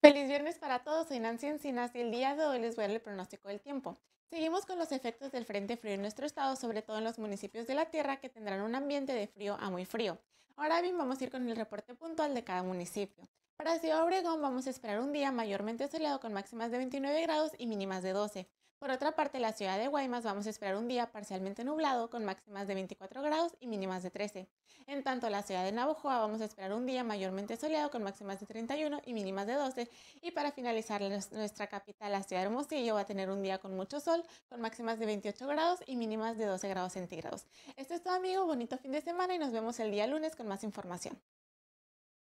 Feliz viernes para todos, soy Nancy Encinas y el día de hoy les voy a dar el pronóstico del tiempo. Seguimos con los efectos del frente frío en nuestro estado, sobre todo en los municipios de la tierra que tendrán un ambiente de frío a muy frío. Ahora bien, vamos a ir con el reporte puntual de cada municipio. Para Ciudad Obregón vamos a esperar un día mayormente soleado con máximas de 29 grados y mínimas de 12. Por otra parte, la ciudad de Guaymas vamos a esperar un día parcialmente nublado con máximas de 24 grados y mínimas de 13. En tanto, la ciudad de Navojoa vamos a esperar un día mayormente soleado con máximas de 31 y mínimas de 12. Y para finalizar, nuestra capital, la ciudad de Hermosillo, va a tener un día con mucho sol con máximas de 28 grados y mínimas de 12 grados centígrados. Esto es todo amigo. bonito fin de semana y nos vemos el día lunes con más información.